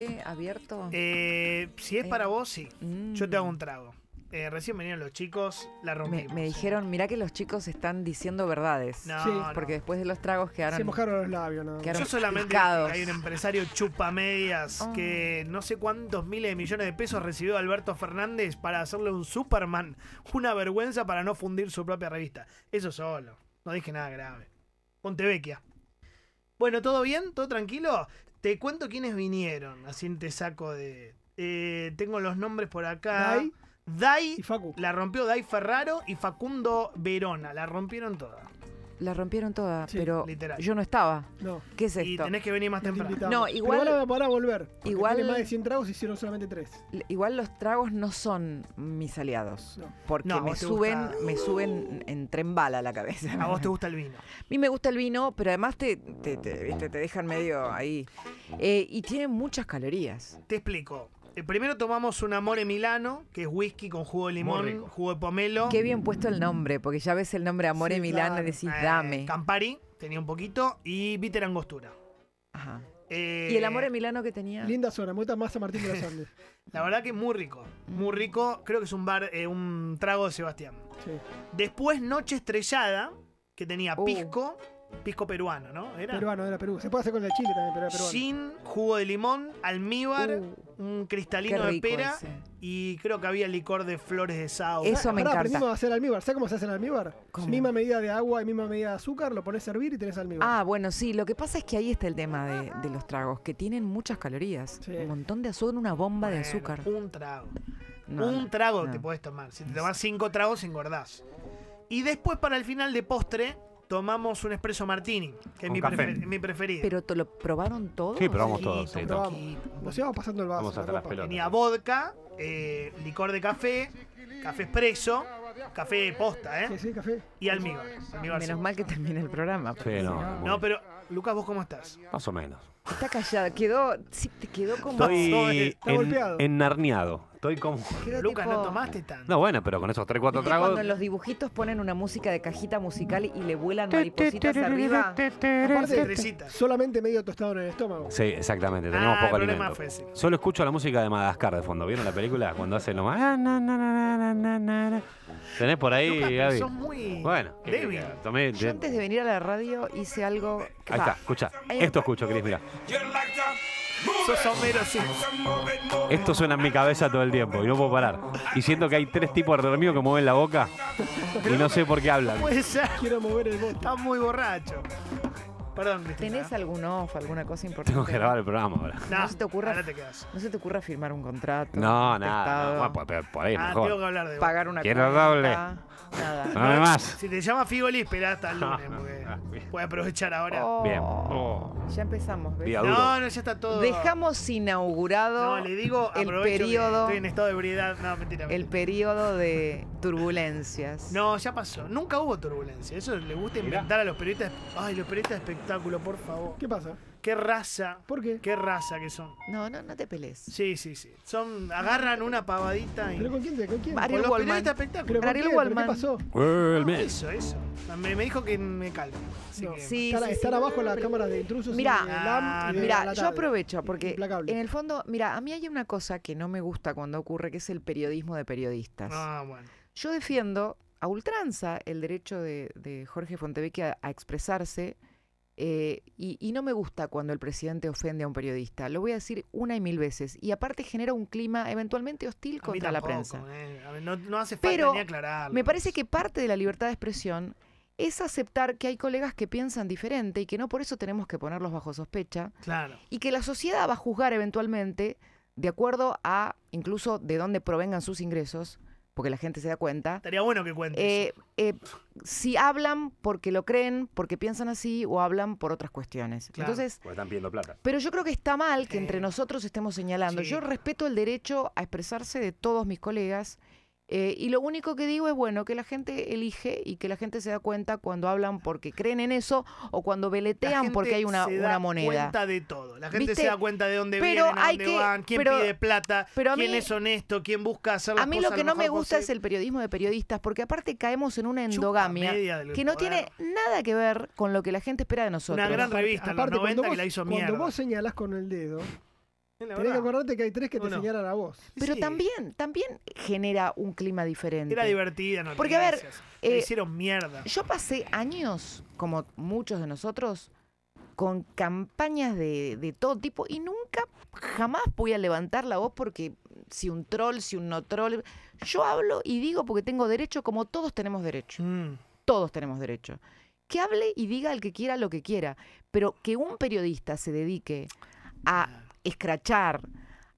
Eh, abierto? Eh, si es para vos, sí. Yo te mm. hago un trago. Eh, recién venían los chicos, la rompimos. Me, dijeron, mirá que los chicos están diciendo verdades. No, Porque después de los tragos quedaron... Se mojaron los labios. No. Yo solamente hay un empresario chupamedias que no sé cuántos miles de millones de pesos recibió Alberto Fernández para hacerle un Superman. Una vergüenza para no fundir su propia revista. Eso solo. No dije nada grave. Ponte Bueno, ¿todo bien? ¿Todo tranquilo? Te cuento quiénes vinieron, así te saco de... Eh, tengo los nombres por acá. Dai. La rompió Dai Ferraro y Facundo Verona. La rompieron todas la rompieron toda, pero yo no estaba. No. ¿Qué es esto? Y tenés que venir más temprano. no, igual. para a, volver. Igual. más de 100 tragos hicieron solamente 3. Igual los tragos no son mis aliados. Porque me, suben, me suben en tren bala la cabeza. ¿A vos te gusta el vino? A mí me gusta el vino, pero además te, te, te dejan medio ahí. Eh, y tiene muchas calorías. Te explico. Eh, primero tomamos un Amore Milano, que es whisky con jugo de limón, jugo de pomelo. Qué bien puesto el nombre, porque ya ves el nombre Amore Milano decís, eh, dame. Campari, tenía un poquito, y Bitter Angostura. Ajá. Eh, ¿Y el Amore Milano que tenía? Linda zona, me más a Martín de la verdad que muy rico, muy rico. Creo que es un bar, un trago de Sebastián. Sí. Después Noche Estrellada, que tenía uh. pisco, pisco peruano, ¿no? Peruano, era Perú. Se puede hacer con el chile también, pero era peruano. sin jugo de limón, almíbar, uh, un cristalino de pera y creo que había licor de flores de sao. Eso ah, me Pará, encanta. aprendimos a hacer almíbar. ¿Sabes cómo se hace el almíbar? Misma medida de agua y misma medida de azúcar, lo pones a hervir y tenés almíbar. Ah, bueno, sí, lo que pasa es que ahí está el tema de, los tragos, que tienen muchas calorías. Un montón de azúcar, una bomba de azúcar. Un trago. un trago te podés tomar. Si te tomas cinco tragos, engordás. Y después, para el final de postre, tomamos un espresso martini, que es mi, mi, preferido. ¿Pero te lo probaron todos? Sí, probamos todos Sí, Nos íbamos pasando el vaso. Tenía vodka, eh, licor de café, café expreso, café posta, ¿eh? Sí, sí, café. Y almíbar. Menos mal que termina el programa. Sí, no, no, pero, Lucas, ¿vos cómo estás? Más o menos. Está callada, quedó, sí, te quedó como... Estoy Está golpeado. Ennarneado. Estoy como. Lucas, no tomaste tanto. No, bueno, pero con esos 3, 4 tragos. Cuando en los dibujitos ponen una música de cajita musical y le vuelan maripositas arriba. solamente medio tostado en el estómago. Sí, exactamente, Tenemos ah, poco alimento. Solo escucho la música de Madagascar de fondo. ¿Vieron la película? Cuando hace lo más. Ah, ¿Tenés por ahí, Lucas, Gaby? Son muy Bueno, débil. tomé- Yo antes de venir a la radio hice algo. Ahí está, escucha. Esto escucho, Cris, mira. Esto suena en mi cabeza todo el tiempo y no puedo parar. Y siento que hay tres tipos de mío que mueven la boca y no sé por qué hablan. Puede Quiero mover el Está muy borracho. Perdón, ¿Tenés algún off, alguna cosa importante? Tengo que grabar el programa ahora. No, se te ocurra, no se te ocurra firmar un contrato. No, nada. Pues, por, ah, tengo que hablar de Pagar una Quiero Nada. nada más. Si te llama Figoli, espera hasta el ah, lunes, ah, puede aprovechar ahora. Oh. Bien. Oh. Ya empezamos. No, no, ya está todo. Dejamos inaugurado no, le digo, el periodo. Estoy en estado de ebriedad. No, mentira, El periodo de turbulencias. No, ya pasó. Nunca hubo turbulencia. Eso le gusta inventar a los periodistas. Ay, los periodistas de espectáculo, por favor. ¿Qué pasa? Qué raza. ¿Por qué? Qué raza que son. No, no, no te pelees. Sí, sí, sí. Son, agarran una pavadita y. ¿Pero con quién? ¿Con quién? Ariel con los periodistas ¿Pero pasó? eso, eso. Me, dijo que me calme. sí, estar, estar abajo en la cámara de intrusos. Mira, mira, yo aprovecho porque en el fondo, mira, a mí hay una cosa que no me gusta cuando ocurre, que es el periodismo de periodistas. Ah, bueno. Yo defiendo a ultranza el derecho de, de Jorge Fontevecchia a expresarse eh, y, no me gusta cuando el presidente ofende a un periodista. Lo voy a decir una y mil veces. Y aparte genera un clima eventualmente hostil contra la prensa. Eh, no, hace falta Pero ni aclararlo. Me parece que parte de la libertad de expresión es aceptar que hay colegas que piensan diferente y que no por eso tenemos que ponerlos bajo sospecha. Claro. Y que la sociedad va a juzgar eventualmente, de acuerdo a incluso de dónde provengan sus ingresos, porque la gente se da cuenta. Estaría bueno que cuentes. Eh, eh, si hablan porque lo creen, porque piensan así, o hablan por otras cuestiones. Entonces, porque están pidiendo plata. Pero yo creo que está mal que entre eh, nosotros estemos señalando. Yo respeto el derecho a expresarse de todos mis colegas eh, y lo único que digo es, bueno, que la gente elige y que la gente se da cuenta cuando hablan porque creen en eso o cuando veletean porque hay una, se da moneda. cuenta de todo. La gente se da cuenta de dónde vienen, dónde van, quién pide plata, quién es honesto, quién busca hacer las A mí lo que no me gusta es el periodismo de periodistas porque aparte caemos en una endogamia que no tiene nada que ver con lo que la gente espera de nosotros. Una gran revista, aparte, los que la hizo mierda. Cuando vos señalás con el dedo, Tenés que acordarte que hay tres que te enseñaron a vos. Pero también, también genera un clima diferente. Era divertida, no Porque, a ver. Eh, hicieron mierda. Yo pasé años, como muchos de nosotros, con campañas de, todo tipo y nunca, jamás voy a levantar la voz porque si un troll, si un no troll. Yo hablo y digo porque tengo derecho, como todos tenemos derecho. Mm. Todos tenemos derecho. Que hable y diga el que quiera lo que quiera, pero que un periodista se dedique a escrachar,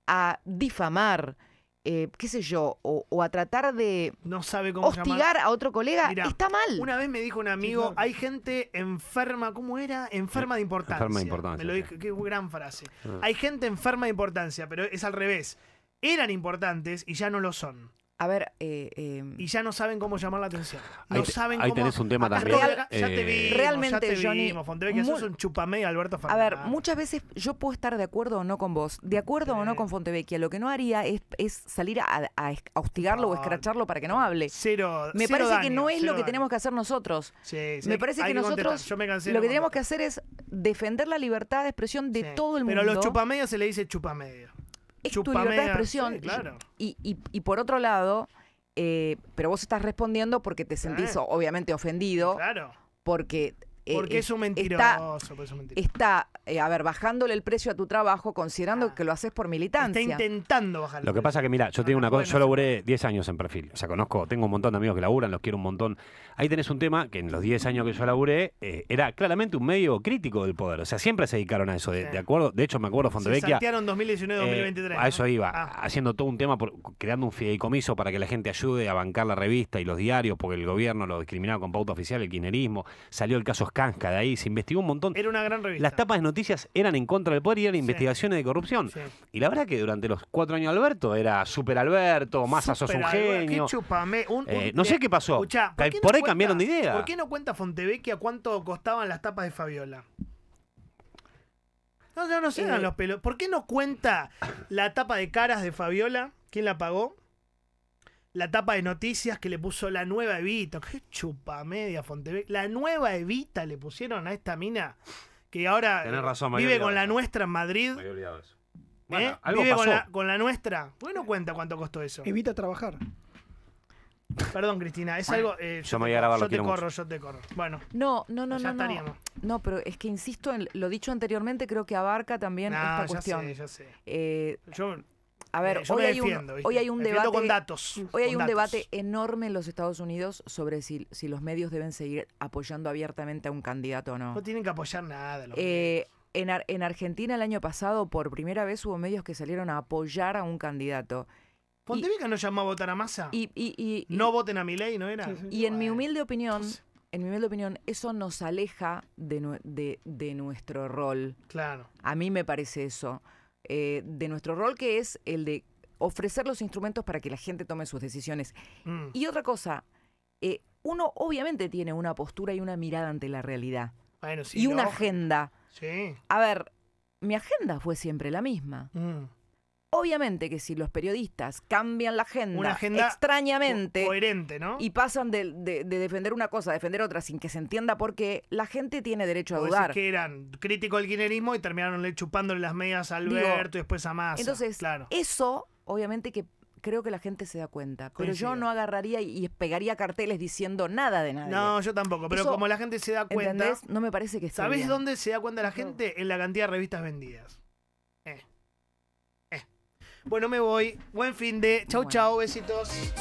a difamar, eh, qué sé yo, o, a tratar de no sabe cómo hostigar a otro colega, está mal. Una vez me dijo un amigo, hay gente enferma, ¿cómo era? Enferma de importancia. Enferma de importancia. Me lo dije, qué gran frase. Ah. Hay gente enferma de importancia, pero es al revés. Eran importantes y ya no lo son a ver. Eh, em, y ya no saben cómo llamar la atención. No ahí, tenés un tema también. Eh, realmente, ya te un Alberto Fernández. A ver, muchas veces yo puedo estar de acuerdo o no con vos, de acuerdo o no con Fontevecchia. Lo que no haría es, salir a, hostigarlo o escracharlo para que no hable. Cero. Me parece que no es lo que tenemos que hacer nosotros. Sí, sí, me parece que nosotros lo que tenemos que hacer es defender la libertad de expresión de todo el mundo. Pero a los chupamedios se le dice chupamedio es tu libertad de expresión. y, y, por otro lado, eh, pero vos estás respondiendo porque te sentís obviamente ofendido. Claro. Porque eh, porque pues es un mentiroso. Está, es eh, mentiroso. está a ver, bajándole el precio a tu trabajo, considerando ah. que lo haces por militancia. Está intentando bajarlo. Lo que pasa que, mira, yo tengo ah, una cosa, yo laburé 10 años en perfil. O sea, conozco, tengo un montón de amigos que laburan, los quiero un montón ahí tenés un tema que en los 10 años que yo laburé eh, era claramente un medio crítico del poder. O sea, siempre se dedicaron a eso, de, acuerdo. De hecho, me acuerdo Fontevecchia. Se 2019-2023. a eso iba, ah. haciendo todo un tema, creando un fideicomiso para que la gente ayude a bancar la revista y los diarios, porque el gobierno lo discriminaba con pauta oficial, el kirchnerismo. Salió el caso Skanska de ahí, se investigó un montón. Era una gran revista. Las tapas de noticias eran en contra del poder y eran investigaciones de corrupción. Y la verdad que durante los cuatro años de Alberto era super Alberto, Massa sos un genio. Eh, no sé eh, qué pasó de idea. ¿Por qué no cuenta a cuánto costaban las tapas de Fabiola? No, no, no eh. los pelos. ¿Por qué no cuenta la tapa de caras de Fabiola? ¿Quién la pagó? La tapa de noticias que le puso la nueva Evita. Qué chupa media Fontevecchia. La nueva Evita le pusieron a esta mina que ahora vive con la nuestra en Madrid. ¿Eh? algo vive Con, la, con la nuestra. ¿Por qué no cuenta cuánto costó eso? Evita trabajar. Perdón, Cristina, es algo. Eh, yo, me voy a grabar, Yo te corro, yo te corro. Bueno. No, no, no, no, no. pero es que insisto en lo dicho anteriormente, creo que abarca también esta cuestión. ya sé. Eh, yo, a ver, eh, hoy, hay un, debate. Con datos, hoy hay un debate enorme en los Estados Unidos sobre si, los medios deben seguir apoyando abiertamente a un candidato o no. No tienen que apoyar nada. en Argentina el año pasado por primera vez hubo medios que salieron a apoyar a un candidato. Pontevica no llamó a votar a masa. Y, no voten a mi ley, ¿no era? Y en mi humilde opinión, en mi humilde opinión, eso nos aleja de, nuestro rol. Claro. A mí me parece eso. Eh, de nuestro rol que es el de ofrecer los instrumentos para que la gente tome sus decisiones. Mm. Y otra cosa, eh, uno obviamente tiene una postura y una mirada ante la realidad. y una agenda. Sí. A ver, mi agenda fue siempre la misma. Mm. Obviamente que si los periodistas cambian la agenda, extrañamente coherente, ¿no? y pasan de, defender una cosa a defender otra sin que se entienda por qué, la gente tiene derecho a o dudar. que eran críticos del guinerismo y terminaron chupándole las medias a Alberto y después a más Entonces, claro. eso obviamente que creo que la gente se da cuenta. Pero yo no agarraría y pegaría carteles diciendo nada de nada. No, yo tampoco. Pero como la gente se da cuenta. No me parece que dónde se da cuenta la gente? En la cantidad de revistas vendidas. Bueno, me voy. Buen fin de. Chau, chau. Besitos.